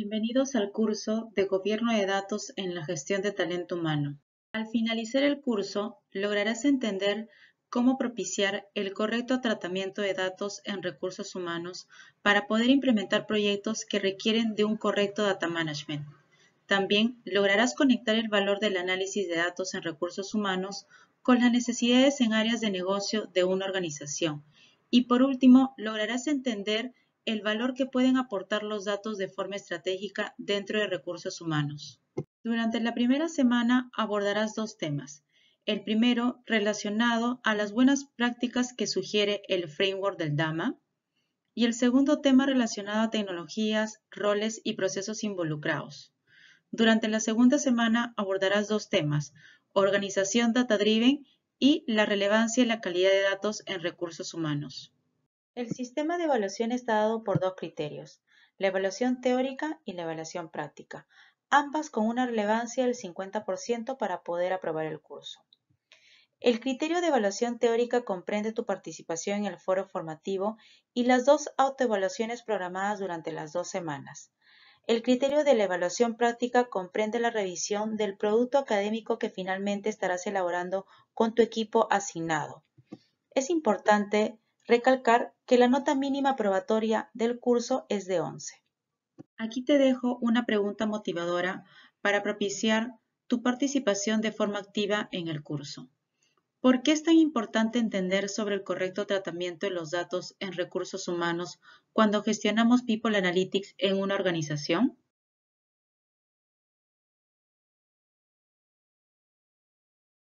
Bienvenidos al curso de Gobierno de Datos en la Gestión de Talento Humano. Al finalizar el curso, lograrás entender cómo propiciar el correcto tratamiento de datos en recursos humanos para poder implementar proyectos que requieren de un correcto data management. También lograrás conectar el valor del análisis de datos en recursos humanos con las necesidades en áreas de negocio de una organización. Y por último, lograrás entender el valor que pueden aportar los datos de forma estratégica dentro de recursos humanos. Durante la primera semana abordarás dos temas. El primero relacionado a las buenas prácticas que sugiere el framework del DAMA y el segundo tema relacionado a tecnologías, roles y procesos involucrados. Durante la segunda semana abordarás dos temas, organización data-driven y la relevancia y la calidad de datos en recursos humanos. El sistema de evaluación está dado por dos criterios, la evaluación teórica y la evaluación práctica, ambas con una relevancia del 50% para poder aprobar el curso. El criterio de evaluación teórica comprende tu participación en el foro formativo y las dos autoevaluaciones programadas durante las dos semanas. El criterio de la evaluación práctica comprende la revisión del producto académico que finalmente estarás elaborando con tu equipo asignado. Es importante recalcar que la nota mínima probatoria del curso es de 11. Aquí te dejo una pregunta motivadora para propiciar tu participación de forma activa en el curso. ¿Por qué es tan importante entender sobre el correcto tratamiento de los datos en recursos humanos cuando gestionamos People Analytics en una organización?